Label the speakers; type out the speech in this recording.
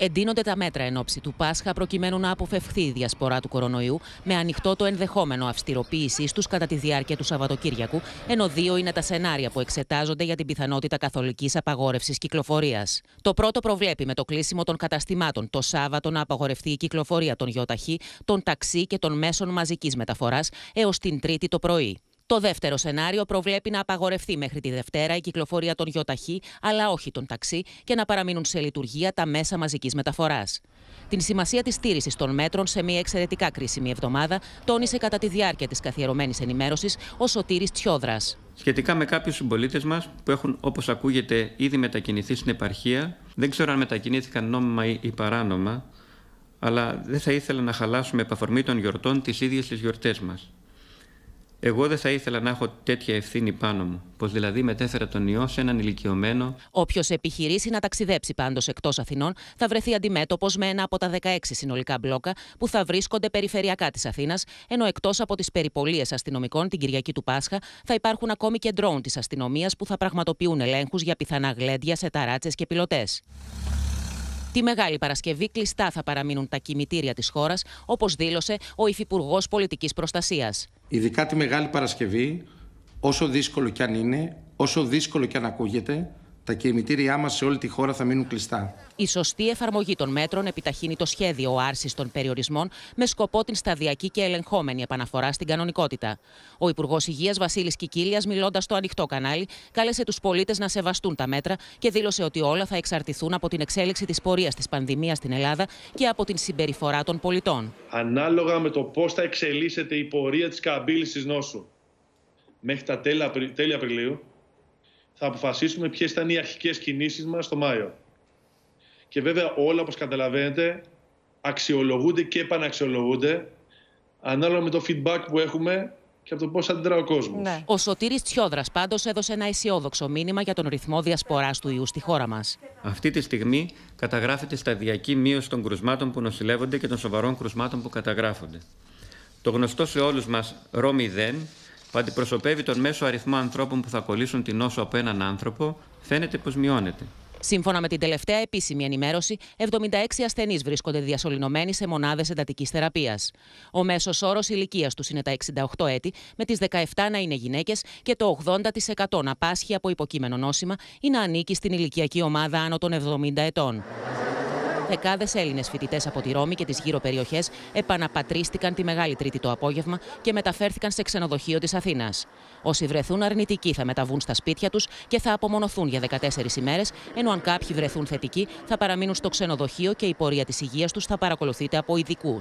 Speaker 1: Εντείνονται τα μέτρα εν ώψη του Πάσχα προκειμένου να αποφευχθεί η διασπορά του κορονοϊού, με ανοιχτό το ενδεχόμενο αυστηροποίησή τους κατά τη διάρκεια του Σαββατοκύριακου, ενώ δύο είναι τα σενάρια που εξετάζονται για την πιθανότητα καθολικής απαγόρευσης κυκλοφορίας. Το πρώτο προβλέπει με το κλείσιμο των καταστημάτων το Σάββατο να απαγορευτεί η κυκλοφορία των ΙΟΤΑΧΗ, των ταξί και των μέσων μαζικής μεταφοράς έως την Τρίτη το πρωί. Το δεύτερο σενάριο προβλέπει να απαγορευτεί μέχρι τη Δευτέρα η κυκλοφορία των γιοταχή, αλλά όχι των ταξί, και να παραμείνουν σε λειτουργία τα μέσα μαζικής μεταφοράς. Την σημασία της στήριξη των μέτρων σε μια εξαιρετικά κρίσιμη εβδομάδα τόνισε κατά τη διάρκεια της καθιερωμένης ενημέρωσης ο Σωτήρης Τσιόδρας.
Speaker 2: Σχετικά με κάποιους συμπολίτες μας που έχουν, όπως ακούγεται, ήδη μετακινηθεί στην επαρχία, δεν ξέρω αν μετακινήθηκαν νόμιμα ή παράνομα, αλλά δεν θα ήθελα να χαλάσουμε επαφορμή των γιορτών τις ίδιες τις γιορτές μας. Εγώ δεν θα ήθελα να έχω τέτοια ευθύνη πάνω μου. Πως δηλαδή μετέφερα τον ιό σε έναν ηλικιωμένο.
Speaker 1: Όποιος επιχειρήσει να ταξιδέψει πάντως εκτός Αθηνών θα βρεθεί αντιμέτωπος με ένα από τα 16 συνολικά μπλόκα που θα βρίσκονται περιφερειακά της Αθήνας, ενώ εκτός από τις περιπολίες αστυνομικών την Κυριακή του Πάσχα θα υπάρχουν ακόμη και ντρόουν της αστυνομίας που θα πραγματοποιούν ελέγχους για πιθανά γλέντια σε ταράτσες και πιλωτές. Τη Μεγάλη Παρασκευή κλειστά θα παραμείνουν τα κημητήρια της χώρας, όπως δήλωσε ο Υφυπουργός Πολιτικής Προστασίας
Speaker 3: ειδικά τη Μεγάλη Παρασκευή, όσο δύσκολο κι αν είναι, όσο δύσκολο κι αν ακούγεται, τα κερμητήριά μας σε όλη τη χώρα θα μείνουν κλειστά.
Speaker 1: Η σωστή εφαρμογή των μέτρων επιταχύνει το σχέδιο άρσης των περιορισμών με σκοπό την σταδιακή και ελεγχόμενη επαναφορά στην κανονικότητα. Ο Υπουργός Υγείας Βασίλης Κικίλιας, μιλώντας στο ανοιχτό κανάλι, κάλεσε τους πολίτες να σεβαστούν τα μέτρα και δήλωσε ότι όλα θα εξαρτηθούν από την εξέλιξη της πορείας της πανδημίας στην Ελλάδα και από την συμπεριφορά των πολιτών.
Speaker 3: Ανάλογα με το πώς θα εξελίσσεται η πορεία της καμπύλης της νόσου μέχρι τα τέλη Απριλίου, θα αποφασίσουμε ποιες ήταν οι αρχικές κινήσεις μας το Μάιο. Και βέβαια όλα, όπως καταλαβαίνετε, αξιολογούνται και επαναξιολογούνται ανάλογα με το feedback που έχουμε και από το πώς αντιδρά ο κόσμος.
Speaker 1: Ναι. Ο Σωτήρης Τσιόδρας πάντως έδωσε ένα αισιόδοξο μήνυμα για τον ρυθμό διασποράς του ιού στη χώρα μας. Αυτή τη στιγμή καταγράφεται
Speaker 2: σταδιακή μείωση των κρουσμάτων που νοσηλεύονται και των σοβαρών κρουσμάτων που καταγράφονται. Το γνωστό σε όλους μας δεν που αντιπροσωπεύει τον μέσο αριθμό ανθρώπων που θα κολλήσουν την νόσο από έναν άνθρωπο, φαίνεται πως μειώνεται.
Speaker 1: Σύμφωνα με την τελευταία επίσημη ενημέρωση, 76 ασθενείς βρίσκονται διασωληνωμένοι σε μονάδες εντατικής θεραπείας. Ο μέσος όρος ηλικίας τους είναι τα 68 έτη, με τις 17 να είναι γυναίκες και το 80% να πάσχει από υποκείμενο νόσημα ή να ανήκει στην ηλικιακή ομάδα άνω των 70 ετών. Δεκάδες Έλληνες φοιτητές από τη Ρώμη και τις γύρω περιοχές επαναπατρίστηκαν τη Μεγάλη Τρίτη το απόγευμα και μεταφέρθηκαν σε ξενοδοχείο της Αθήνας. Όσοι βρεθούν αρνητικοί θα μεταβούν στα σπίτια τους και θα απομονωθούν για 14 ημέρες, ενώ αν κάποιοι βρεθούν θετικοί θα παραμείνουν στο ξενοδοχείο και η πορεία της υγείας τους θα παρακολουθείται από ειδικούς.